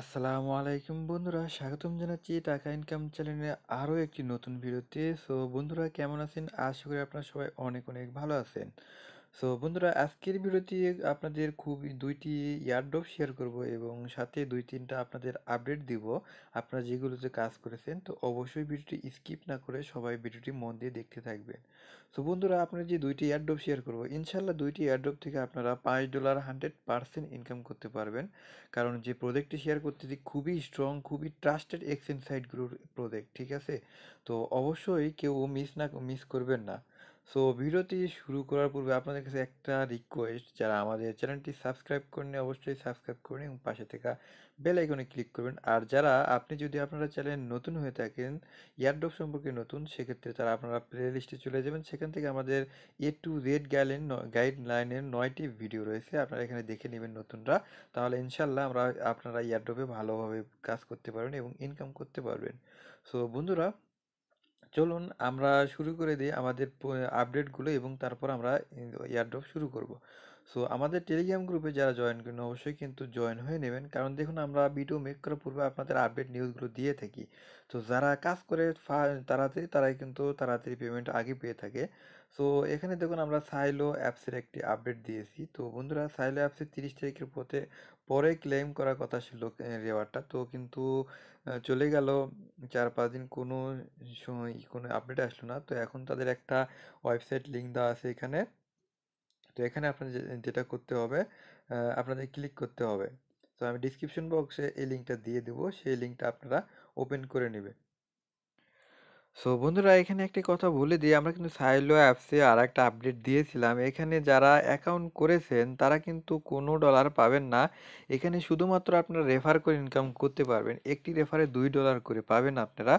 আসসালামু আলাইকুম বন্ধুরা স্বাগতম জানাচ্ছি টাকা ইনকাম চ্যানেলে আরও একটি নতুন ভিডিওতে সো বন্ধুরা কেমন আছেন আশা করি আপনারা সবাই অনেক অনেক ভালো আছেন সো বন্ধুরা আজকের ভিডিওতে আপনাদের খুব দুইটি ইয়ারড্রপ শেয়ার করব এবং সাথে দুই তিনটা আপনাদের আপডেট দিব আপনারা যেগুলোতে কাজ করেছেন তো অবশ্যই ভিডিওটি স্কিপ না করে সবাই ভিডিওটি মন দিয়ে দেখতে থাকবেন সো বন্ধুরা আপনারা যে দুইটি ইয়ারড্রপ শেয়ার করব ইনশাল্লাহ দুইটি ইয়ারড্রপ থেকে আপনারা পাঁচ ডলার হান্ড্রেড পারসেন্ট ইনকাম করতে পারবেন কারণ যে প্রোজেক্টটি শেয়ার করতেছি খুবই স্ট্রং খুবই ট্রাস্টেড এক্সচেঞ্জ সাইটগুলোর প্রোজেক্ট ঠিক আছে তো অবশ্যই কেউ মিস না মিস করবেন না সো ভিডিওটি শুরু করার পূর্বে আপনাদের কাছে একটা রিকোয়েস্ট যারা আমাদের চ্যানেলটি সাবস্ক্রাইব করেন অবশ্যই সাবস্ক্রাইব করুন এবং পাশে থাকা বেল আইকনে ক্লিক করবেন আর যারা আপনি যদি আপনারা চ্যানেল নতুন হয়ে থাকেন ইয়ারড্রপ সম্পর্কে নতুন সেক্ষেত্রে তারা আপনারা প্লেলিস্টে চলে যাবেন সেখান থেকে আমাদের এ টু জেড গাইডলাইন গাইডলাইনের নয়টি ভিডিও রয়েছে আপনারা এখানে দেখে নেবেন নতুনরা তাহলে ইনশাল্লাহ আমরা আপনারা ইয়ারড্রপে ভালোভাবে কাজ করতে পারবেন এবং ইনকাম করতে পারবেন সো বন্ধুরা চলুন আমরা শুরু করে দিই আমাদের আপডেটগুলো এবং তারপর আমরা এয়ারড্রপ শুরু করব সো আমাদের টেলিগ্রাম গ্রুপে যারা জয়েন করেন অবশ্যই কিন্তু জয়েন হয়ে নেবেন কারণ দেখুন আমরা ভিডিও মেক করার পূর্বে আপনাদের আপডেট নিউজগুলো দিয়ে থাকি তো যারা কাজ করে তাড়াতাড়ি তারাই কিন্তু তাড়াতাড়ি পেমেন্ট আগে পেয়ে থাকে সো এখানে দেখুন আমরা সাইলো অ্যাপসের একটি আপডেট দিয়েছি তো বন্ধুরা সাইলো অ্যাপসে তিরিশ তারিখের পথে পরে ক্লেম করার কথা ছিল রেওয়ারটা তো কিন্তু চলে গেল চার পাঁচ দিন কোনো সময় কোনো আপডেট আসলো না তো এখন তাদের একটা ওয়েবসাইট লিঙ্ক দেওয়া আছে এখানে তো এখানে আপনাদের যেটা করতে হবে আপনাদের ক্লিক করতে হবে তো আমি ডিসক্রিপশন বক্সে এই লিঙ্কটা দিয়ে দেবো সেই লিঙ্কটা আপনারা ওপেন করে নেবে সো বন্ধুরা এখানে একটি কথা বলে দিই আমরা কিন্তু সাইলো অ্যাপসে আর একটা আপডেট দিয়েছিলাম এখানে যারা অ্যাকাউন্ট করেছেন তারা কিন্তু কোনো ডলার পাবেন না এখানে শুধুমাত্র আপনারা রেফার করে ইনকাম করতে পারবেন একটি রেফারে দুই ডলার করে পাবেন আপনারা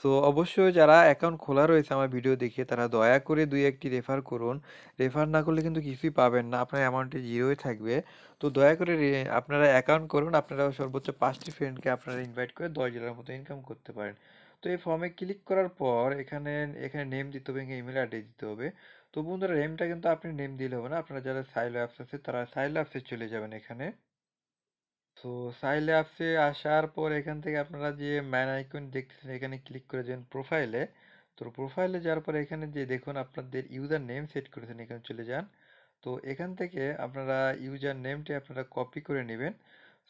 সো অবশ্যই যারা অ্যাকাউন্ট খোলা রয়েছে আমার ভিডিও দেখে তারা দয়া করে দুই একটি রেফার করুন রেফার না করলে কিন্তু কিছুই পাবেন না আপনার অ্যামাউন্টে জিরোই থাকবে তো দয়া করে আপনারা অ্যাকাউন্ট করুন আপনারা সর্বোচ্চ পাঁচটি ফ্রেন্ডকে আপনারা ইনভাইট করে দশ ডলার মতো ইনকাম করতে পারেন তো এই ফর্মে ক্লিক করার পর এখানে এখানে নেম দিতে হবে ইমেল অ্যাড্রেস দিতে হবে তো বন্ধুরা নেমটা কিন্তু আপনি নেম দিলে হবে না আপনারা যারা সাইল অ্যাপস আছে তারা সাইল অ্যাপসে চলে যাবেন এখানে তো সাইল অ্যাপসে আসার পর এখান থেকে আপনারা যে ম্যান আইকন দেখতেছেন এখানে ক্লিক করে যাবেন প্রোফাইলে তো প্রোফাইলে যাওয়ার পরে এখানে যে দেখুন আপনাদের ইউজার নেম সেট করেছেন এখানে চলে যান তো এখান থেকে আপনারা ইউজার নেমটি আপনারা কপি করে নেবেন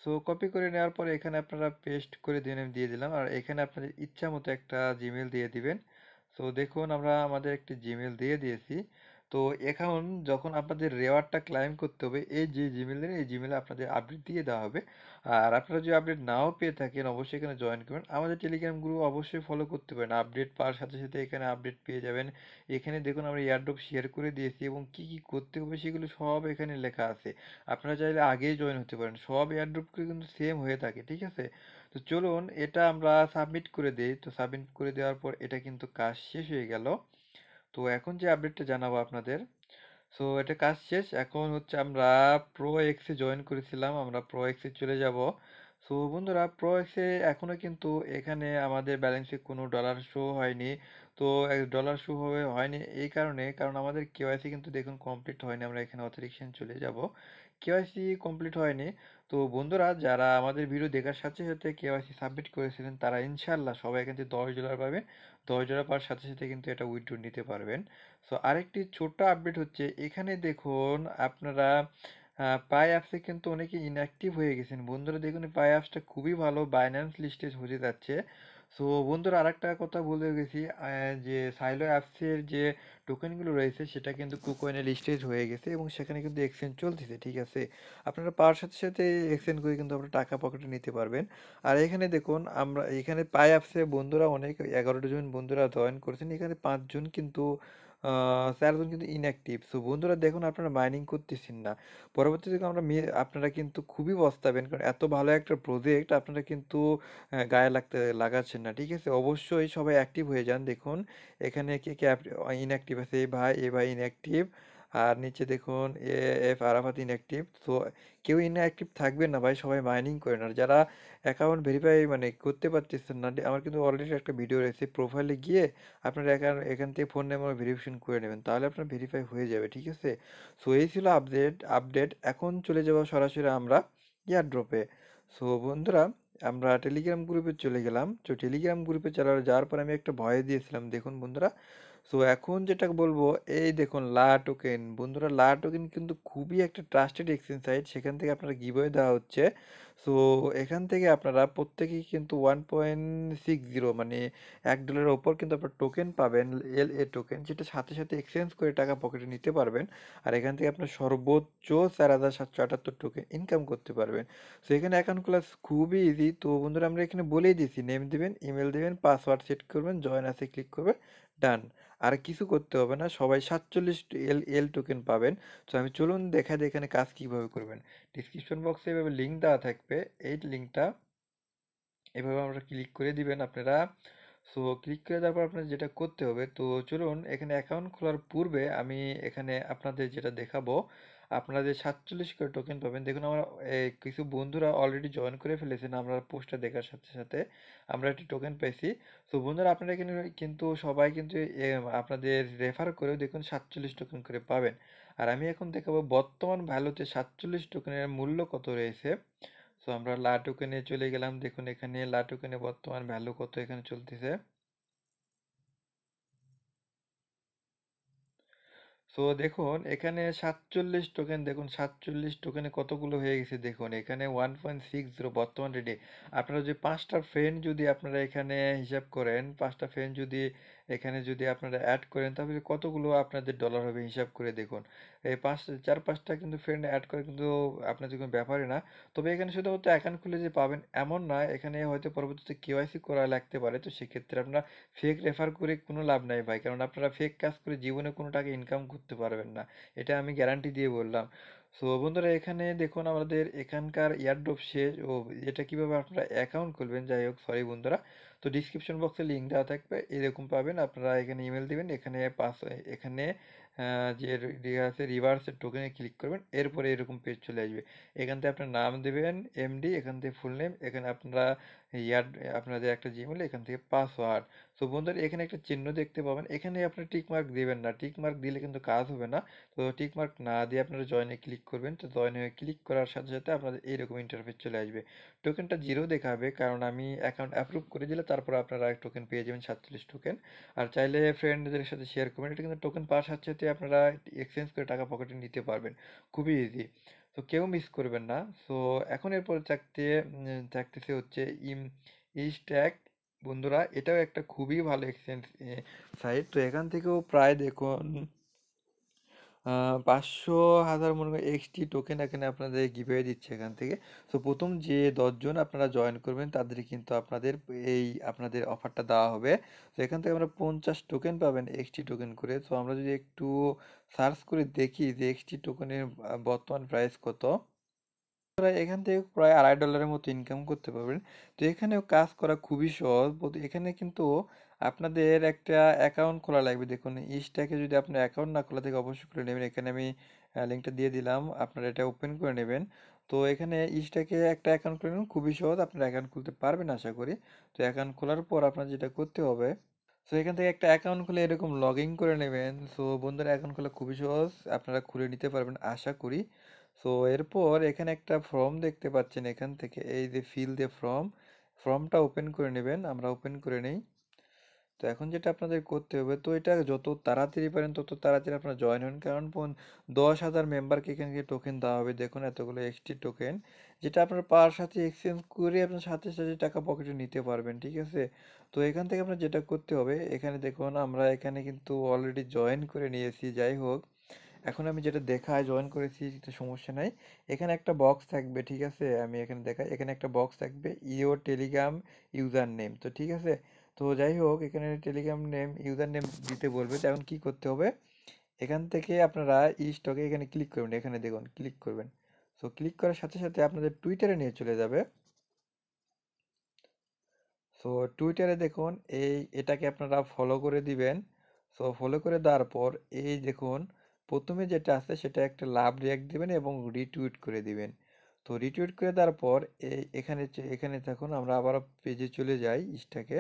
সো কপি করে নেওয়ার পরে এখানে আপনারা পেস্ট করে দিয়ে দিয়ে দিলাম আর এখানে আপনাদের ইচ্ছা মতো একটা জিমেল দিয়ে দিবেন সো দেখুন আমরা আমাদের একটি জিমেল দিয়ে দিয়েছি তো এখন যখন আপনাদের রেওয়ার্ডটা ক্লাইম করতে হবে এই যে জিমেলের এই জিমেলে আপনাদের আপডেট দিয়ে দেওয়া হবে আর আপনারা যদি আপডেট নাও পেয়ে থাকেন অবশ্যই এখানে জয়েন করবেন আমাদের টেলিগ্রাম গ্রুপ অবশ্যই ফলো করতে পারেন আপডেট পাওয়ার সাথে সাথে এখানে আপডেট পেয়ে যাবেন এখানে দেখুন আমরা এয়ারড্রপ শেয়ার করে দিয়েছি এবং কি কি করতে হবে সেগুলো সব এখানে লেখা আছে আপনারা চাইলে আগেই জয়েন হতে পারেন সব এয়ারড্রপগুলো কিন্তু সেম হয়ে থাকে ঠিক আছে তো চলুন এটা আমরা সাবমিট করে দিই তো সাবমিট করে দেওয়ার পর এটা কিন্তু কাজ শেষ হয়ে গেল তো এখন যে আপডেটটা জানাবো আপনাদের সো এটা কাজ শেষ এখন হচ্ছে আমরা প্রো এক্সে জয়েন করেছিলাম আমরা প্রো এক্সে চলে যাব সো বন্ধুরা প্রো এক্সে এখনও কিন্তু এখানে আমাদের ব্যালেন্সে কোনো ডলার শো হয়নি তো ডলার শো হবে হয়নি এই কারণে কারণ আমাদের কেওয়াইসি কিন্তু দেখুন কমপ্লিট হয়নি আমরা এখানে অথরিকশন চলে যাব কেওয়াইসি কমপ্লিট হয়নি তো বন্ধুরা যারা আমাদের ভিডিও দেখার সাথে সাথে কেওয়াইসি সাবমিট করেছিলেন তারা ইনশাল্লাহ সবাই কিন্তু দশ ডলার পাবেন দশ জোড়া পাওয়ার সাথে সাথে কিন্তু এটা উইথড্র নিতে পারবেন সো আরেকটি ছোট্ট আপডেট হচ্ছে এখানে দেখুন আপনারা পাই অ্যাপসে কিন্তু অনেকে ইনঅ্যাক্টিভ হয়ে গেছেন বন্ধুরা দেখুন পাই অ্যাপসটা খুবই ভালো বাইন্যান্স লিস্টে হয়ে যাচ্ছে সো বন্ধুরা আরেকটা কথা বলে গেছি যে সাইলো অ্যাপসের যে টোকেনগুলো রয়েছে সেটা কিন্তু কুকয়েনে লিস্টেড হয়ে গেছে এবং সেখানে কিন্তু এক্সচেঞ্জ চলতেছে ঠিক আছে আপনারা পাওয়ার সাথে সাথে এক্সচেঞ্জ করে কিন্তু আপনারা টাকা পকেটে নিতে পারবেন আর এখানে দেখুন আমরা এখানে পাই অ্যাপসে বন্ধুরা অনেক এগারোটা জন বন্ধুরা জয়েন করেছেন এখানে পাঁচজন কিন্তু চারজন কিন্তু ইনঅ্যাক্টিভ সো বন্ধুরা দেখুন আপনারা মাইনিং করতেছেন না পরবর্তীতে আমরা আপনারা কিন্তু খুবই পস্তাবেন কারণ এত ভালো একটা প্রজেক্ট আপনারা কিন্তু গায়ে লাগতে লাগাচ্ছেন না ঠিক আছে অবশ্যই সবাই অ্যাক্টিভ হয়ে যান দেখুন এখানে কে কে ইনঅ্যাক্টিভ আছে এই ভাই এ ভাই ইনঅ্যাক্টিভ আর নিচে দেখুন এ এফ আরাফাত ইনঅ্যাক্টিভ তো কেউ ইনঅ্যাক্টিভ থাকবে না ভাই সবাই মাইনিং করে না যারা অ্যাকাউন্ট ভেরিফাই মানে করতে পারতেছেন না আমার কিন্তু অলরেডি একটা ভিডিও রয়েছে প্রোফাইলে গিয়ে আপনার অ্যাকাউন্ট এখান থেকে ফোন নাম্বার ভেরিফিকেশন করে নেবেন তাহলে আপনার ভেরিফাই হয়ে যাবে ঠিক আছে সো এই ছিল আপডেট আপডেট এখন চলে যাবো সরাসরি আমরা ড্রপে সো বন্ধুরা আমরা টেলিগ্রাম গ্রুপে চলে গেলাম তো টেলিগ্রাম গ্রুপে চলার যাওয়ার পর আমি একটা ভয় দিয়েছিলাম দেখুন বন্ধুরা সো এখন যেটা বলবো এই দেখুন লা টোকেন বন্ধুরা লা টোকেন কিন্তু খুবই একটা ট্রাস্টেড এক্সচেঞ্জ সাইট সেখান থেকে আপনারা গিভওয়ে দেওয়া হচ্ছে সো এখান থেকে আপনারা প্রত্যেকেই কিন্তু ওয়ান পয়েন্ট সিক্স জিরো মানে এক ডলারের ওপর কিন্তু আপনার টোকেন পাবেন এল এ টোকেন যেটা সাথে সাথে এক্সচেঞ্জ করে টাকা পকেটে নিতে পারবেন আর এখান থেকে আপনার সর্বোচ্চ চার হাজার সাতশো আটাত্তর টোকেন ইনকাম করতে পারবেন সো এখানে অ্যাকাউন্ট খোলা খুবই ইজি তো বন্ধুরা আমরা এখানে বলেই দিয়েছি নেম দেবেন ইমেল দেবেন পাসওয়ার্ড সেট করবেন জয়েন আছে ক্লিক করবেন ডান আর কিছু করতে হবে না সবাই সাতচল্লিশ এল এল টোকেন পাবেন তো আমি চলুন দেখা দিই এখানে কাজ কীভাবে করবেন ডিসক্রিপশন বক্সে এভাবে লিঙ্ক দেওয়া থাকবে থাকবে এই লিঙ্কটা এভাবে আমরা ক্লিক করে দিবেন আপনারা সো ক্লিক করে দেওয়ার পর আপনার যেটা করতে হবে তো চলুন এখানে অ্যাকাউন্ট খোলার পূর্বে আমি এখানে আপনাদের যেটা দেখাবো আপনাদের সাতচল্লিশ করে টোকেন পাবেন দেখুন আমরা কিছু বন্ধুরা অলরেডি জয়েন করে ফেলেছেন আমরা পোস্টটা দেখার সাথে সাথে আমরা একটি টোকেন পেয়েছি তো বন্ধুরা আপনারা কিন্তু কিন্তু সবাই কিন্তু আপনাদের রেফার করেও দেখুন সাতচল্লিশ টোকেন করে পাবেন আর আমি এখন দেখাবো বর্তমান ভ্যালুতে সাতচল্লিশ টোকেনের মূল্য কত রয়েছে সো আমরা লা টোকেনে চলে গেলাম দেখুন এখানে লা টোকেনে বর্তমান ভ্যালু কত এখানে চলতেছে সো দেখুন এখানে সাতচল্লিশ টোকেন দেখুন সাতচল্লিশ টোকেনে কতগুলো হয়ে গেছে দেখুন এখানে ওয়ান পয়েন্ট সিক্স জিরো বর্তমান রেডি আপনারা যে পাঁচটা ফ্রেন্ড যদি আপনারা এখানে হিসাব করেন পাঁচটা ফ্রেন্ড যদি এখানে যদি আপনারা অ্যাড করেন তাহলে কতগুলো আপনাদের ডলার হবে হিসাব করে দেখুন এই পাঁচ চার পাঁচটা কিন্তু ফ্রেন্ড অ্যাড করা কিন্তু আপনাদের কোনো ব্যাপারই না তবে এখানে শুধুমাত্র অ্যাকাউন্ট খুলে যে পাবেন এমন না এখানে হয়তো পরবর্তীতে কেওয়াইসি করা লাগতে পারে তো সেক্ষেত্রে আপনারা ফেক রেফার করে কোনো লাভ নাই ভাই কারণ আপনারা ফেক কাজ করে জীবনে কোনো টাকা ইনকাম করতে পারবেন না এটা আমি গ্যারান্টি দিয়ে বললাম সো বন্ধুরা এখানে দেখুন আমাদের এখানকার এয়ারড্রপ শেষ ও এটা কিভাবে আপনারা অ্যাকাউন্ট খুলবেন যাই হোক সরি বন্ধুরা তো ডিসক্রিপশন বক্সে লিঙ্ক দেওয়া থাকবে এরকম পাবেন আপনারা এখানে ইমেল দিবেন এখানে পাস এখানে যে আছে রিভার্সের টোকেনে ক্লিক করবেন এরপরে এরকম পেজ চলে আসবে এখান থেকে আপনার নাম দেবেন এমডি এখান থেকে ফুল নেম এখানে আপনারা ইয়ার আপনাদের একটা জিমেল এখান থেকে পাসওয়ার্ড তো বন্ধুরা এখানে একটা চিহ্ন দেখতে পাবেন এখানে আপনার টিকমার্ক দেবেন না টিকমার্ক দিলে কিন্তু কাজ হবে না তো টিকমার্ক না দিয়ে আপনারা জয়েনে ক্লিক করবেন তো জয়েন হয়ে ক্লিক করার সাথে সাথে আপনাদের এইরকম ইন্টারফেস চলে আসবে টোকেনটা জিরো দেখাবে কারণ আমি অ্যাকাউন্ট অ্যাপ্রুভ করে দিলে তারপর আপনারা টোকেন পেয়ে যাবেন সাতচল্লিশ টোকেন আর চাইলে ফ্রেন্ডদের সাথে শেয়ার করবেন এটা কিন্তু টোকেন পাওয়ার সাথে সাথে আপনারা এক্সচেঞ্জ করে টাকা পকেটে নিতে পারবেন খুবই ইজি তো কেউ মিস করবেন না সো এখন এরপর চাকতে থাকতেছে হচ্ছে ইম ইস্ট্যাক বন্ধুরা এটাও একটা খুবই ভালো এক্সচেঞ্জ সাইট তো এখান থেকেও প্রায় দেখুন পাঁচশো হাজার মনে করেন এক্সটি টোকেন এখানে আপনাদের গিভে দিচ্ছে এখান থেকে সো প্রথম যে দশজন আপনারা জয়েন করবেন তাদের কিন্তু আপনাদের এই আপনাদের অফারটা দেওয়া হবে তো এখান থেকে আমরা পঞ্চাশ টোকেন পাবেন এক্সটি টোকেন করে তো আমরা যদি একটু সার্চ করে দেখি যে এক্সটি টোকেনের বর্তমান প্রাইস কত আপনারা এখান থেকে প্রায় আড়াই ডলারের মতো ইনকাম করতে পারবেন তো এখানেও কাজ করা খুবই সহজ এখানে কিন্তু আপনাদের একটা অ্যাকাউন্ট খোলা লাগবে দেখুন ইস্টাকে যদি আপনার অ্যাকাউন্ট না খোলা থেকে অবশ্যই খুলে নেবেন এখানে আমি লিঙ্কটা দিয়ে দিলাম আপনারা এটা ওপেন করে নেবেন তো এখানে ইস্টাকে একটা অ্যাকাউন্ট খুলে নেবেন খুবই সহজ আপনারা অ্যাকাউন্ট খুলতে পারবেন আশা করি তো অ্যাকাউন্ট খোলার পর আপনার যেটা করতে হবে সো এখান থেকে একটা অ্যাকাউন্ট খুলে এরকম লগ ইন করে নেবেন সো বন্ধুরা অ্যাকাউন্ট খোলা খুবই সহজ আপনারা খুলে নিতে পারবেন আশা করি সো এরপর এখানে একটা ফর্ম দেখতে পাচ্ছেন এখান থেকে এই যে ফিল দ্য ফর্ম ফর্মটা ওপেন করে নেবেন আমরা ওপেন করে নেই তো এখন যেটা আপনাদের করতে হবে তো এটা যত তাড়াতাড়ি পারেন তত তাড়াতাড়ি আপনারা জয়েন হন কারণ দশ হাজার মেম্বারকে এখানে টোকেন দেওয়া হবে দেখুন এতগুলো এক্সটি টোকেন যেটা আপনার পাওয়ার সাথে এক্সচেঞ্জ করে আপনার সাথে সাথে টাকা পকেটে নিতে পারবেন ঠিক আছে তো এখান থেকে আপনার যেটা করতে হবে এখানে দেখুন আমরা এখানে কিন্তু অলরেডি জয়েন করে নিয়েছি যাই হোক এখন আমি যেটা দেখায় জয়েন করেছি তো সমস্যা নাই এখানে একটা বক্স থাকবে ঠিক আছে আমি এখানে দেখাই এখানে একটা বক্স থাকবে ইও টেলিগ্রাম ইউজার নেম তো ঠিক আছে তো যাই হোক এখানে টেলিগ্রাম নেম ইউজার নেম দিতে বলবে তো এখন কী করতে হবে এখান থেকে আপনারা ই স্টকে এখানে ক্লিক করবেন এখানে দেখুন ক্লিক করবেন সো ক্লিক করার সাথে সাথে আপনাদের টুইটারে নিয়ে চলে যাবে সো টুইটারে দেখুন এই এটাকে আপনারা ফলো করে দিবেন সো ফলো করে দেওয়ার পর এই দেখুন প্রথমে যেটা আছে সেটা একটা লাভ রিয়াক্ট দিবেন এবং রিটুইট করে দিবেন তো রিটুইট করে দেওয়ার পর এই এখানে এখানে দেখুন আমরা আবার পেজে চলে যাই ইস্টাকে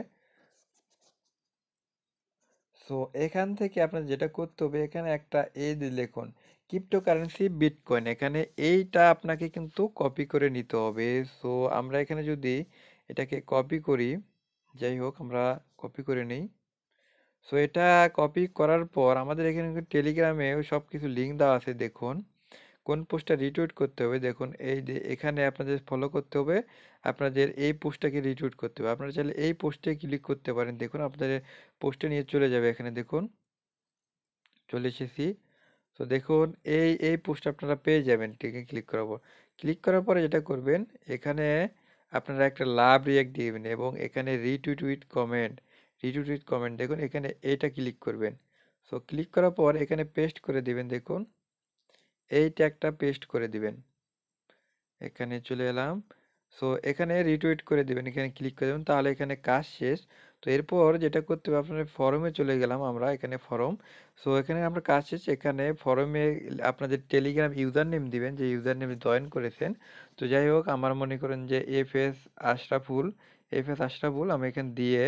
সো এখান থেকে আপনার যেটা করতে হবে এখানে একটা এ লিখুন ক্রিপ্টোকারেন্সি বিটকয়েন এখানে এইটা আপনাকে কিন্তু কপি করে নিতে হবে সো আমরা এখানে যদি এটাকে কপি করি যাই হোক আমরা কপি করে নিই সো এটা কপি করার পর আমাদের এখানে টেলিগ্রামে সব কিছু লিঙ্ক দেওয়া আছে দেখুন কোন পোস্টটা রিটুইট করতে হবে দেখুন এই যে এখানে আপনাদের ফলো করতে হবে আপনাদের এই পোস্টটাকে রিটুইট করতে হবে আপনারা চাইলে এই পোস্টে ক্লিক করতে পারেন দেখুন আপনাদের পোস্টে নিয়ে চলে যাবে এখানে দেখুন চলে এসেছি তো দেখুন এই এই পোস্ট আপনারা পেয়ে যাবেন আছে ক্লিক করার পর ক্লিক করার পরে যেটা করবেন এখানে আপনারা একটা লাভ রিয়াক্ট দিবেন এবং এখানে রিটুইট কমেন্ট রিটুইট কমেন্ট দেখুন এখানে এটা ক্লিক করবেন সো ক্লিক করার পর এখানে পেস্ট করে দেবেন দেখুন এই ট্যাগটা পেস্ট করে দিবেন এখানে চলে এলাম সো এখানে রিটুইট করে দিবেন এখানে ক্লিক করে দেবেন তাহলে এখানে কাজ শেষ তো এরপর যেটা করতে হবে আপনার ফরমে চলে গেলাম আমরা এখানে ফরম সো এখানে আমরা কাজ শেষ এখানে ফরমে আপনাদের টেলিগ্রাম ইউজার নেম দিবেন যে ইউজার নেম জয়েন করেছেন তো যাই হোক আমার মনে করেন যে F S Ashraful FS Ashraful আমি এখানে দিয়ে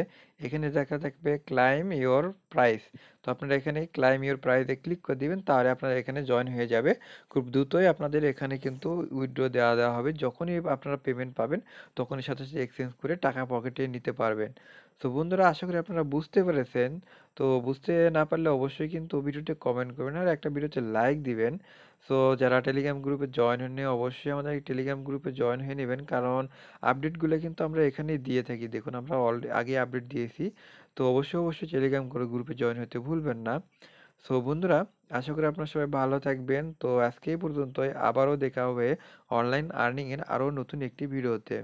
এখানে দেখা থাকবে ক্লাইম ইওর প্রাইস তো আপনারা এখানে ক্লাইম ইওর প্রাইসে ক্লিক করে দিবেন তাহলে আপনারা এখানে জয়েন হয়ে যাবে খুব দ্রুতই আপনাদের এখানে কিন্তু উইথড্র দেওয়া দেওয়া হবে যখনই আপনারা পেমেন্ট পাবেন তখনই সাথে সাথে এক্সচেঞ্জ করে টাকা পকেটে নিতে পারবেন তো বন্ধুরা আশা করি আপনারা বুঝতে পেরেছেন তো বুঝতে না পারলে অবশ্যই কিন্তু ভিডিওটি কমেন্ট করবেন আর একটা ভিডিওতে লাইক দিবেন সো যারা টেলিগ্রাম গ্রুপে জয়েন হয়নি অবশ্যই আমাদের টেলিগ্রাম গ্রুপে জয়েন হয়ে নেবেন কারণ আপডেটগুলো কিন্তু আমরা এখানেই দিয়ে থাকি দেখুন আমরা অলরেডি আগে আপডেট দিয়েছি তো অবশ্যই অবশ্যই টেলিগ্রাম গ্রুপে জয়েন হতে ভুলবেন না সো বন্ধুরা আশা করি আপনারা সবাই ভালো থাকবেন তো আজকে এই পর্যন্তই আবারও দেখা হবে অনলাইন আর্নিংয়ের আরও নতুন একটি ভিডিওতে